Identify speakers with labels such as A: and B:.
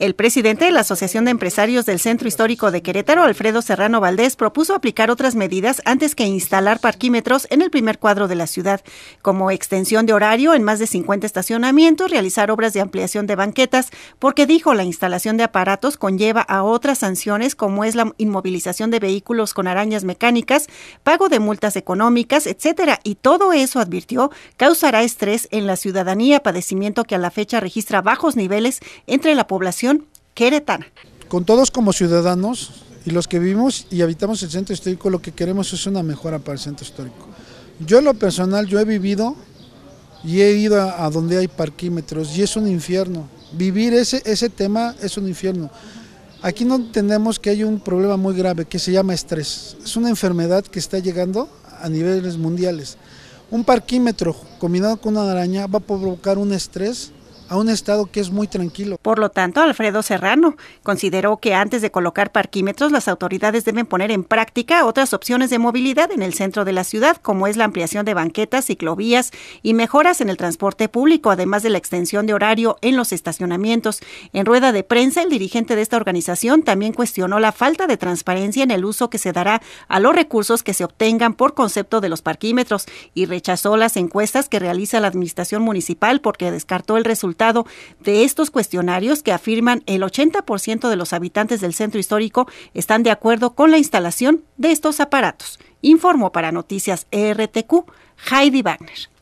A: El presidente de la Asociación de Empresarios del Centro Histórico de Querétaro, Alfredo Serrano Valdés, propuso aplicar otras medidas antes que instalar parquímetros en el primer cuadro de la ciudad, como extensión de horario en más de 50 estacionamientos, realizar obras de ampliación de banquetas, porque dijo la instalación de aparatos conlleva a otras sanciones como es la inmovilización de vehículos con arañas mecánicas, pago de multas económicas, etcétera, y todo eso advirtió causará estrés en la ciudadanía, padecimiento que a la fecha registra bajos niveles entre
B: la población con todos como ciudadanos y los que vivimos y habitamos el centro histórico, lo que queremos es una mejora para el centro histórico. Yo lo personal, yo he vivido y he ido a, donde hay parquímetros y es un infierno. Vivir ese, ese tema es un infierno. Aquí no entendemos que hay un problema muy grave que se llama estrés. Es una enfermedad que está llegando a niveles mundiales. Un parquímetro combinado con una araña va a provocar un estrés a un estado que es muy tranquilo. Por
A: lo tanto, Alfredo Serrano consideró que antes de colocar parquímetros, las autoridades deben poner en práctica otras opciones de movilidad en el centro de la ciudad, como es la ampliación de banquetas, ciclovías y mejoras en el transporte público, además de la extensión de horario en los estacionamientos. En rueda de prensa, el dirigente de esta organización también cuestionó la falta de transparencia en el uso que se dará a los recursos que se obtengan por concepto de los parquímetros y rechazó las encuestas que realiza la administración municipal porque descartó el resultado de estos cuestionarios que afirman el 80% de los habitantes del centro histórico están de acuerdo con la instalación de estos aparatos, informó para Noticias RTQ Heidi Wagner.